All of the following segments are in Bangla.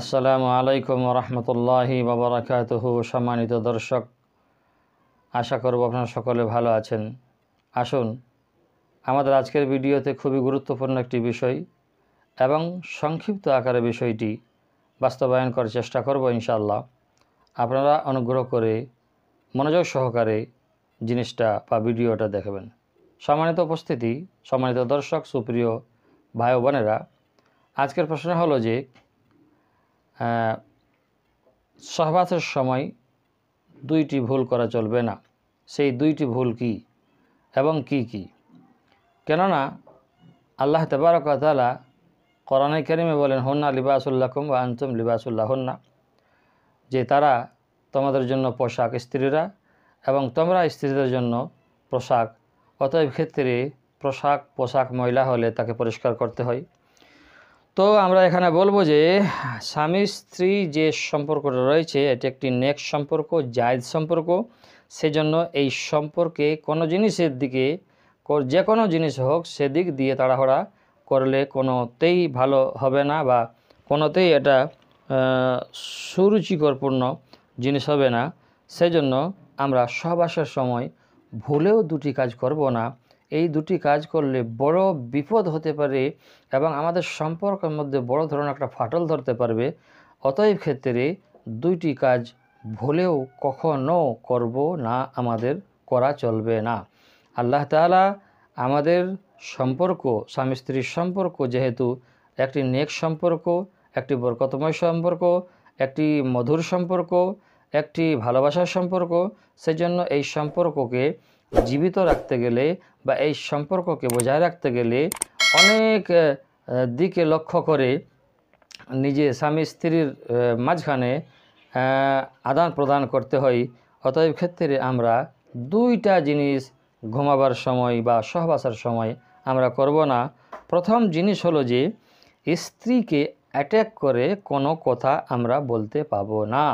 আসসালামু আলাইকুম রহমতুল্লাহি বাবরাকাত সম্মানিত দর্শক আশা করব আপনারা সকলে ভালো আছেন আসুন আমাদের আজকের ভিডিওতে খুবই গুরুত্বপূর্ণ একটি বিষয় এবং সংক্ষিপ্ত আকারে বিষয়টি বাস্তবায়ন করার চেষ্টা করব ইনশাল্লাহ আপনারা অনুগ্রহ করে মনোযোগ সহকারে জিনিসটা বা ভিডিওটা দেখবেন সম্মানিত উপস্থিতি সম্মানিত দর্শক সুপ্রিয় ভাই বোনেরা আজকের প্রশ্ন হলো যে সহবাসের সময় দুইটি ভুল করা চলবে না সেই দুইটি ভুল কি এবং কি কি কেননা আল্লাহ তেবারকালা করানে কেরিমে বলেন হন্না লিবাসুল্লাহম বা আন্তম লিবাসুল্লাহ হন্না যে তারা তোমাদের জন্য পোশাক স্ত্রীরা এবং তোমরা স্ত্রীদের জন্য পোশাক অতএব ক্ষেত্রে পোশাক পোশাক ময়লা হলে তাকে পরিষ্কার করতে হয় তো আমরা এখানে বলবো যে স্বামী স্ত্রী যে সম্পর্কটা রয়েছে এটি একটি নেক সম্পর্ক জায়দ সম্পর্ক সেজন্য এই সম্পর্কে কোনো জিনিসের দিকে যে কোনো জিনিস হোক সেদিক দিয়ে তাড়াহড়া করলে কোনোতেই ভালো হবে না বা কোনোতেই এটা সুরুচিকরপূর্ণ জিনিস হবে না সেজন্য আমরা সহবাসের সময় ভুলেও দুটি কাজ করব না এই দুটি কাজ করলে বড় বিপদ হতে পারে এবং আমাদের সম্পর্কের মধ্যে বড় ধরনের একটা ফাটল ধরতে পারবে অতএব ক্ষেত্রে দুইটি কাজ ভুলেও কখনও করব না আমাদের করা চলবে না আল্লাহ তালা আমাদের সম্পর্ক স্বামী স্ত্রীর সম্পর্ক যেহেতু একটি নেক সম্পর্ক একটি বরকতময় সম্পর্ক একটি মধুর সম্পর্ক একটি ভালোবাসার সম্পর্ক সেজন্য এই সম্পর্ককে জীবিত রাখতে গেলে বা এই সম্পর্ককে বজায় রাখতে গেলে অনেক দিকে লক্ষ্য করে নিজে স্বামী স্ত্রীর মাঝখানে আদান প্রদান করতে হয় অতএব ক্ষেত্রে আমরা দুইটা জিনিস ঘুমাবার সময় বা সহবাসার সময় আমরা করব না প্রথম জিনিস হলো যে স্ত্রীকে অ্যাট্যাক করে কোনো কথা আমরা বলতে পাবো না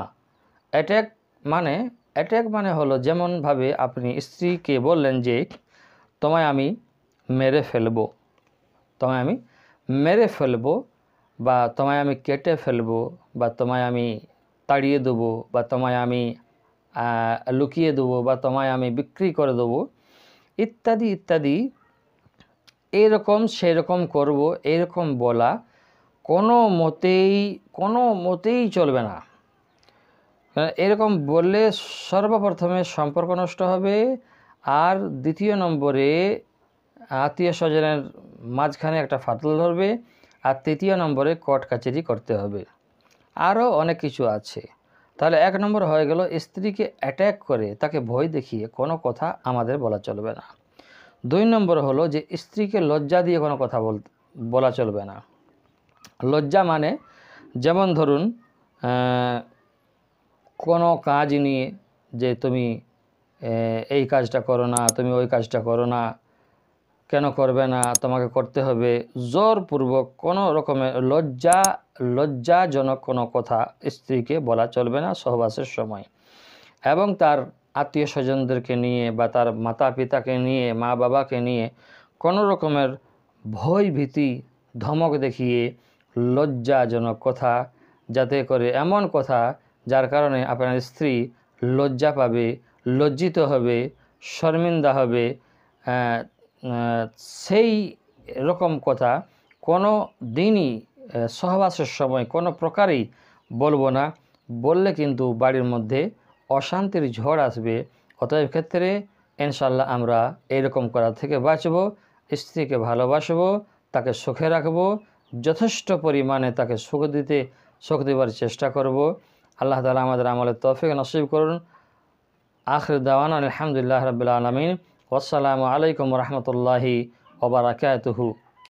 অ্যাট্যাক মানে অ্যাট্যাক মানে হলো যেমনভাবে আপনি স্ত্রীকে বললেন যে তোমায় আমি মেরে ফেলব তোমায় আমি মেরে ফেলবো বা তোমায় আমি কেটে ফেলব বা তোমায় আমি তাড়িয়ে দেবো বা তোমায় আমি লুকিয়ে দেবো বা তোমায় আমি বিক্রি করে দেবো ইত্যাদি ইত্যাদি এরকম সেরকম করব এরকম বলা কোনো মতেই কোনো মতেই চলবে না এরকম বললে সর্বপ্রথমে সম্পর্ক নষ্ট হবে আর দ্বিতীয় নম্বরে আত্মীয় স্বজনের মাঝখানে একটা ফাটল ধরবে আর তৃতীয় নম্বরে কট কাচেরি করতে হবে আরও অনেক কিছু আছে তাহলে এক নম্বর হয়ে গেল স্ত্রীকে অ্যাট্যাক করে তাকে ভয় দেখিয়ে কোনো কথা আমাদের বলা চলবে না দুই নম্বর হলো যে স্ত্রীকে লজ্জা দিয়ে কোনো কথা বল বলা চলবে না লজ্জা মানে যেমন ধরুন কোনো কাজ নিয়ে যে তুমি এই কাজটা করো না তুমি ওই কাজটা করো না কেন করবে না তোমাকে করতে হবে জোরপূর্বক কোনো রকমের লজ্জা লজ্জাজনক কোনো কথা স্ত্রীকে বলা চলবে না সহবাসের সময় এবং তার আত্মীয় স্বজনদেরকে নিয়ে বা তার মাতা পিতাকে নিয়ে মা বাবাকে নিয়ে কোনো রকমের ভয় ভীতি ধমক দেখিয়ে লজ্জাজনক কথা যাতে করে এমন কথা যার কারণে আপনার স্ত্রী লজ্জা পাবে লজ্জিত হবে শর্মিন্দা হবে সেই রকম কথা কোনো দিনই সহবাসের সময় কোনো প্রকারেই বলবো না বললে কিন্তু বাড়ির মধ্যে অশান্তির ঝড় আসবে অতএব ক্ষেত্রে ইনশাল্লাহ আমরা এরকম করা থেকে বাঁচব স্ত্রীকে ভালোবাসবো তাকে সুখে রাখব যথেষ্ট পরিমাণে তাকে সুখ দিতে সুখ দেওয়ার চেষ্টা করব আল্লাহ তালা আমাদের আমলে তফিক নসিব করুন আখর দাওয়ান আলহামদুলিল্লাহ রবিল আলমিন আসসালামু আলাইকুম রহমতুল্লাহি ওবরাকাতহু